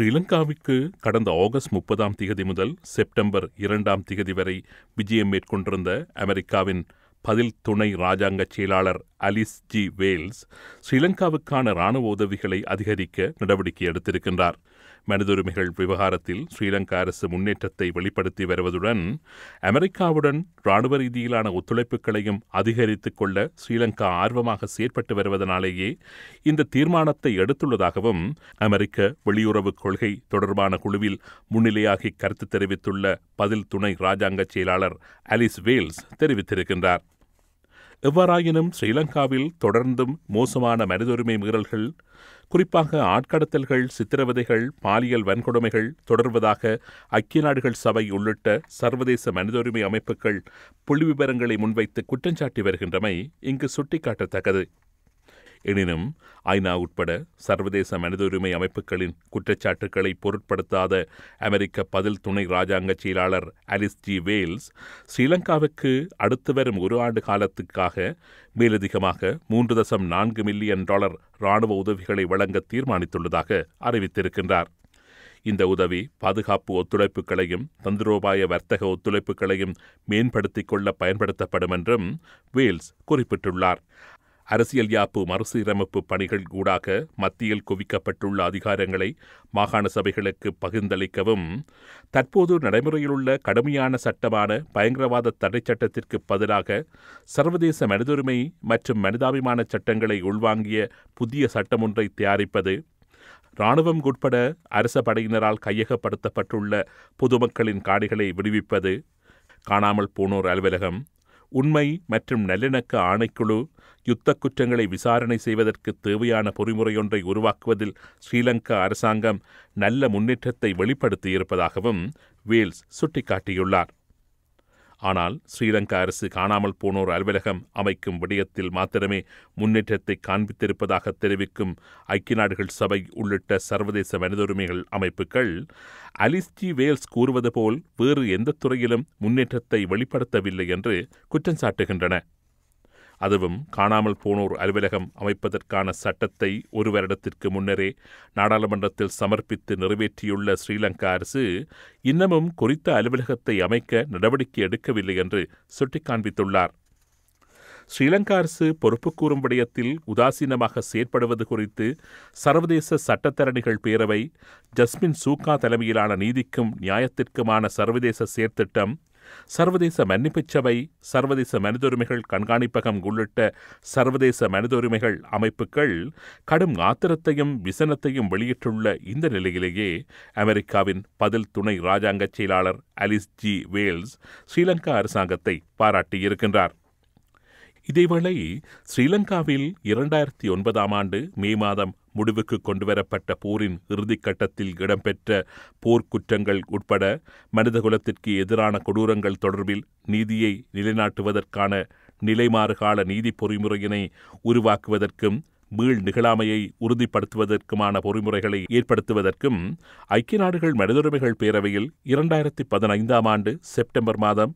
ஸ்ரீலங்காவிற்கு கடந்த ஆகஸ்ட் முப்பதாம் திகதி முதல் செப்டம்பர் இரண்டாம் திகதி வரை விஜயம் மேற்கொண்டிருந்த அமெரிக்காவின் பதில் துணை இராஜாங்க செயலாளர் அலிஸ் ஜி வேல்ஸ் ஸ்ரீலங்காவுக்கான இராணுவ உதவிகளை அதிகரிக்க நடவடிக்கை எடுத்திருக்கின்றார் மனிதுரிமைகள் விவகாரத்தில் ஸ்ரீலங்கா அரசு முன்னேற்றத்தை வெளிப்படுத்தி வருவதுடன் அமெரிக்காவுடன் இராணுவ ரீதியிலான ஒத்துழைப்புகளையும் அதிகரித்துக் கொள்ள ஸ்ரீலங்கா ஆர்வமாக செயற்பட்டு வருவதனாலேயே இந்த தீர்மானத்தை எடுத்துள்ளதாகவும் அமெரிக்க வெளியுறவு கொள்கை தொடர்பான குழுவில் முன்னிலையாகி கருத்து தெரிவித்துள்ள பதில் துணை இராஜாங்க செயலாளர் அலிஸ் வேல்ஸ் தெரிவித்திருக்கின்றார் எவ்வாறாயினும் ஸ்ரீலங்காவில் தொடர்ந்தும் மோசமான மனித உரிமை மீறல்கள் குறிப்பாக ஆட்கடத்தல்கள் சித்திரவதைகள் பாலியல் வன்கொடுமைகள் தொடர்வதாக ஐக்கிய நாடுகள் சபை உள்ளிட்ட சர்வதேச மனித உரிமை அமைப்புகள் விவரங்களை முன்வைத்து குற்றஞ்சாட்டி வருகின்றமை இங்கு சுட்டிக்காட்டத்தக்கது எனினும் ஐநா உட்பட சர்வதேச மனித உரிமை அமைப்புகளின் குற்றச்சாட்டுக்களை பொருட்படுத்தாத அமெரிக்க பதில் துணை ராஜாங்க செயலாளர் அலிஸ் ஜி வேல்ஸ் ஸ்ரீலங்காவுக்கு அடுத்து வரும் ஒரு ஆண்டு காலத்துக்காக மேலதிகமாக மூன்று தசம் நான்கு மில்லியன் டாலர் ராணுவ உதவிகளை வழங்க தீர்மானித்துள்ளதாக அறிவித்திருக்கின்றார் இந்த உதவி பாதுகாப்பு ஒத்துழைப்புகளையும் தந்திரோபாய வர்த்தக ஒத்துழைப்புகளையும் மேம்படுத்திக் கொள்ள பயன்படுத்தப்படும் என்றும் வேல்ஸ் குறிப்பிட்டுள்ளார் அரசியல் யாப்பு மறுசீரமைப்பு பணிகள் ஊடாக மத்தியில் குவிக்கப்பட்டுள்ள அதிகாரங்களை மாகாண சபைகளுக்கு பகிர்ந்தளிக்கவும் தற்போது நடைமுறையிலுள்ள கடுமையான சட்டமான பயங்கரவாத தடை சட்டத்திற்கு பதிலாக சர்வதேச மனிதுரிமை மற்றும் மனிதாபிமான சட்டங்களை உள்வாங்கிய புதிய சட்டமொன்றை தயாரிப்பது இராணுவம் உட்பட அரச படையினரால் கையகப்படுத்தப்பட்டுள்ள பொதுமக்களின் காணிகளை விடுவிப்பது காணாமல் போனோர் அலுவலகம் உண்மை மற்றும் நல்லிணக்க ஆணைக்குழு யுத்த குற்றங்களை விசாரணை செய்வதற்கு தேவையான பொறிமுறையொன்றை உருவாக்குவதில் ஸ்ரீலங்கா அரசாங்கம் நல்ல முன்னேற்றத்தை வெளிப்படுத்தியிருப்பதாகவும் வேல்ஸ் சுட்டிக்காட்டியுள்ளார் ஆனால் ஸ்ரீலங்கா அரசு காணாமல் போனோர் அலுவலகம் அமைக்கும் விடயத்தில் மாத்திரமே முன்னேற்றத்தை காண்பித்திருப்பதாக தெரிவிக்கும் ஐக்கிய நாடுகள் சபை உள்ளிட்ட சர்வதேச மனித உரிமைகள் அமைப்புகள் அலிஸ்டி வேல்ஸ் கூறுவது போல் வேறு எந்த துறையிலும் முன்னேற்றத்தை வெளிப்படுத்தவில்லை என்று குற்றம் சாட்டுகின்றன அதுவும் காணாமல் போனோர் அலுவலகம் அமைப்பதற்கான சட்டத்தை ஒரு வருடத்திற்கு முன்னரே நாடாளுமன்றத்தில் சமர்ப்பித்து நிறைவேற்றியுள்ள ஸ்ரீலங்கா அரசு இன்னமும் குறித்த அலுவலகத்தை அமைக்க நடவடிக்கை எடுக்கவில்லை என்று சுட்டிக்காண்பித்துள்ளார் ஸ்ரீலங்கா அரசு பொறுப்பு கூறும் விடயத்தில் உதாசீனமாக செயற்படுவது குறித்து சர்வதேச சட்டத்தரணிகள் பேரவை ஜஸ்மின் சூக்கா தலைமையிலான நீதிக்கும் நியாயத்திற்குமான சர்வதேச செயற்திட்டம் சர்வதேச மன்னிப்புச் சபை சர்வதேச மனிதுரிமைகள் கண்காணிப்பகம் உள்ளிட்ட சர்வதேச மனிதுரிமைகள் அமைப்புகள் கடும் ஆத்திரத்தையும் விசனத்தையும் வெளியிட்டுள்ள இந்த நிலையிலேயே அமெரிக்காவின் பதில் துணை ராஜாங்க செயலாளர் அலிஸ் ஜி வேல்ஸ் ஸ்ரீலங்கா அரசாங்கத்தை பாராட்டியிருக்கின்றார் இதேவேளை ஸ்ரீலங்காவில் இரண்டாயிரத்தி ஒன்பதாம் ஆண்டு மே மாதம் முடிவுக்கு கொண்டுவரப்பட்ட போரின் இறுதிக்கட்டத்தில் இடம்பெற்ற போர்க்குற்றங்கள் உட்பட மனிதகுலத்திற்கு எதிரான கொடூரங்கள் தொடர்பில் நீதியை நிலைநாட்டுவதற்கான நிலைமாறுகால நீதி பொறிமுறையினை உருவாக்குவதற்கும் மீள் நிகழாமையை உறுதிப்படுத்துவதற்குமான பொறிமுறைகளை ஏற்படுத்துவதற்கும் ஐக்கிய நாடுகள் மனிதுரிமைகள் பேரவையில் இரண்டாயிரத்தி பதினைந்தாம் ஆண்டு செப்டம்பர் மாதம்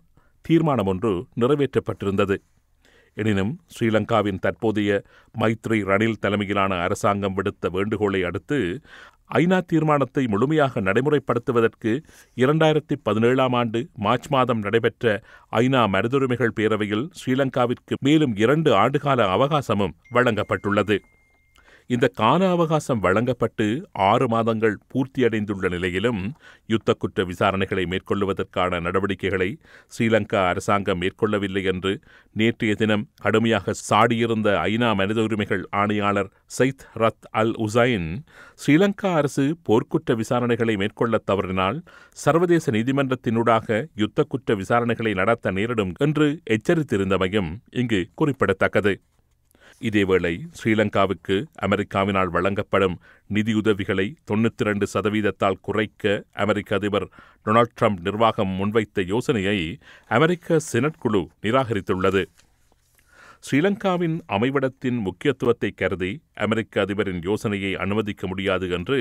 தீர்மானம் ஒன்று நிறைவேற்றப்பட்டிருந்தது எனினும் ஸ்ரீலங்காவின் தற்போதைய மைத்ரி ரணில் தலைமையிலான அரசாங்கம் விடுத்த வேண்டுகோளை அடுத்து ஐநா தீர்மானத்தை முழுமையாக நடைமுறைப்படுத்துவதற்கு இரண்டாயிரத்தி பதினேழாம் ஆண்டு மார்ச் மாதம் நடைபெற்ற ஐநா மனிதுரிமைகள் பேரவையில் ஸ்ரீலங்காவிற்கு மேலும் இரண்டு ஆண்டுகால அவகாசமும் வழங்கப்பட்டுள்ளது இந்த கால அவகாசம் வழங்கப்பட்டு ஆறு மாதங்கள் பூர்த்தியடைந்துள்ள நிலையிலும் யுத்த குற்ற விசாரணைகளை மேற்கொள்வதற்கான நடவடிக்கைகளை ஸ்ரீலங்கா அரசாங்கம் மேற்கொள்ளவில்லை என்று நேற்றைய தினம் கடுமையாக சாடியிருந்த ஐநா மனித உரிமைகள் ஆணையாளர் சைத் ரத் அல் உசைன் ஸ்ரீலங்கா அரசு போர்க்குற்ற விசாரணைகளை மேற்கொள்ள தவறினால் சர்வதேச நீதிமன்றத்தினூடாக யுத்த குற்ற விசாரணைகளை நடத்த நேரிடும் என்று எச்சரித்திருந்தமையும் இங்கு குறிப்பிடத்தக்கது இதேவேளை ஸ்ரீலங்காவுக்கு அமெரிக்காவினால் வழங்கப்படும் நிதியுதவிகளை தொன்னூற்றி இரண்டு சதவீதத்தால் குறைக்க அமெரிக்க அதிபர் டொனால்ட் ட்ரம்ப் நிர்வாகம் முன்வைத்த யோசனையை அமெரிக்க செனட் குழு நிராகரித்துள்ளது ஸ்ரீலங்காவின் அமைவிடத்தின் முக்கியத்துவத்தை கருதி அமெரிக்க அதிபரின் யோசனையை அனுமதிக்க முடியாது என்று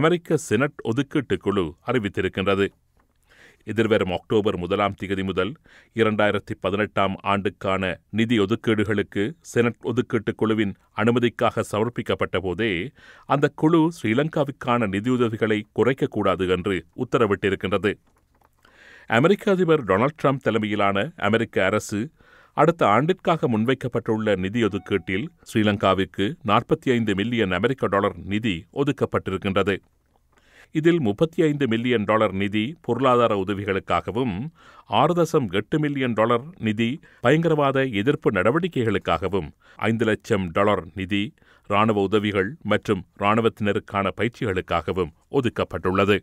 அமெரிக்க செனட் ஒதுக்கீட்டு குழு அறிவித்திருக்கின்றது எதிர்வரும் அக்டோபர் முதலாம் தேதி முதல் இரண்டாயிரத்தி பதினெட்டாம் ஆண்டுக்கான நிதி ஒதுக்கீடுகளுக்கு செனட் ஒதுக்கீட்டு குழுவின் அனுமதிக்காக சமர்ப்பிக்கப்பட்ட போதே அந்த குழு ஸ்ரீலங்காவுக்கான நிதியுதவிகளை குறைக்கக்கூடாது என்று உத்தரவிட்டிருக்கின்றது அமெரிக்க அதிபர் டொனால்ட் ட்ரம்ப் தலைமையிலான அமெரிக்க அரசு அடுத்த ஆண்டிற்காக முன்வைக்கப்பட்டுள்ள நிதி ஒதுக்கீட்டில் ஸ்ரீலங்காவிற்கு நாற்பத்தி ஐந்து மில்லியன் அமெரிக்க டாலர் நிதி ஒதுக்கப்பட்டிருக்கின்றது இதில் முப்பத்தி ஐந்து மில்லியன் டாலர் நிதி பொருளாதார உதவிகளுக்காகவும் ஆறு தசம் எட்டு மில்லியன் டாலர் நிதி பயங்கரவாத எதிர்ப்பு நடவடிக்கைகளுக்காகவும் ஐந்து லட்சம் டாலர் நிதி ராணுவ உதவிகள் மற்றும் ராணுவத்தினருக்கான பயிற்சிகளுக்காகவும் ஒதுக்கப்பட்டுள்ளது